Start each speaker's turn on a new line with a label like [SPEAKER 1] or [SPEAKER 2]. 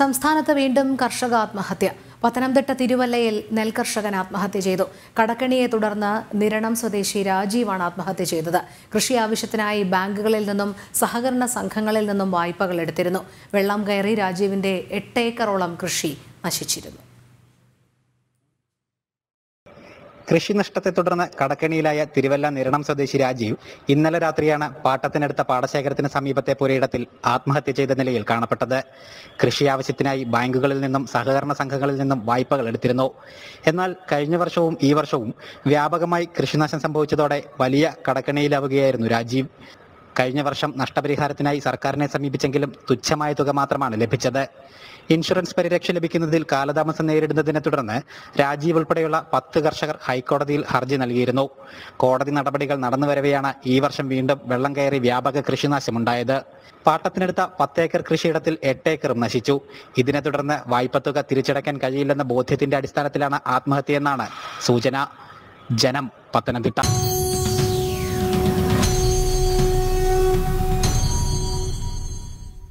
[SPEAKER 1] സംസ്ഥാനത്ത് വീണ്ടും കർഷക ആത്മഹത്യ പത്തനംതിട്ട തിരുവല്ലയിൽ നെൽകർഷകൻ ആത്മഹത്യ ചെയ്തു കടക്കണിയെ തുടർന്ന് നിരണം സ്വദേശി രാജീവാണ് ആത്മഹത്യ ചെയ്തത് കൃഷി ആവശ്യത്തിനായി ബാങ്കുകളിൽ നിന്നും സഹകരണ സംഘങ്ങളിൽ നിന്നും വായ്പകൾ എടുത്തിരുന്നു വെള്ളം കയറി രാജീവിന്റെ എട്ടേക്കറോളം ഏക്കറോളം കൃഷി നശിച്ചിരുന്നു
[SPEAKER 2] കൃഷി നഷ്ടത്തെ തുടർന്ന് കടക്കണിയിലായ തിരുവല്ല നിരണം സ്വദേശി രാജീവ് ഇന്നലെ രാത്രിയാണ് പാട്ടത്തിനടുത്ത പാടശേഖരത്തിന് സമീപത്തെ പുരയിടത്തിൽ ആത്മഹത്യ ചെയ്ത നിലയിൽ കാണപ്പെട്ടത് കൃഷി ആവശ്യത്തിനായി ബാങ്കുകളിൽ നിന്നും സഹകരണ സംഘങ്ങളിൽ നിന്നും വായ്പകൾ എടുത്തിരുന്നു എന്നാൽ കഴിഞ്ഞ വർഷവും ഈ വർഷവും വ്യാപകമായി കൃഷിനാശം സംഭവിച്ചതോടെ വലിയ കടക്കണിയിലാവുകയായിരുന്നു രാജീവ് കഴിഞ്ഞ വർഷം നഷ്ടപരിഹാരത്തിനായി സർക്കാരിനെ സമീപിച്ചെങ്കിലും തുച്ഛമായ തുക മാത്രമാണ് ലഭിച്ചത് ഇൻഷുറൻസ് പരിരക്ഷ ലഭിക്കുന്നതിൽ കാലതാമസം നേരിടുന്നതിനെ തുടർന്ന് രാജീവ് ഉൾപ്പെടെയുള്ള പത്ത് കർഷകർ ഹൈക്കോടതിയിൽ ഹർജി നൽകിയിരുന്നു കോടതി നടപടികൾ നടന്നുവരവെയാണ് ഈ വർഷം വീണ്ടും വെള്ളം കയറി വ്യാപക കൃഷിനാശമുണ്ടായത് പാട്ടത്തിനെടുത്ത പത്തേക്കർ കൃഷിയിടത്തിൽ എട്ടേക്കറും നശിച്ചു ഇതിനെ തുടർന്ന് വായ്പത്തുക തിരിച്ചടയ്ക്കാൻ കഴിയില്ലെന്ന ബോധ്യത്തിന്റെ അടിസ്ഥാനത്തിലാണ് ആത്മഹത്യയെന്നാണ് സൂചന ജനം പത്തനംതിട്ട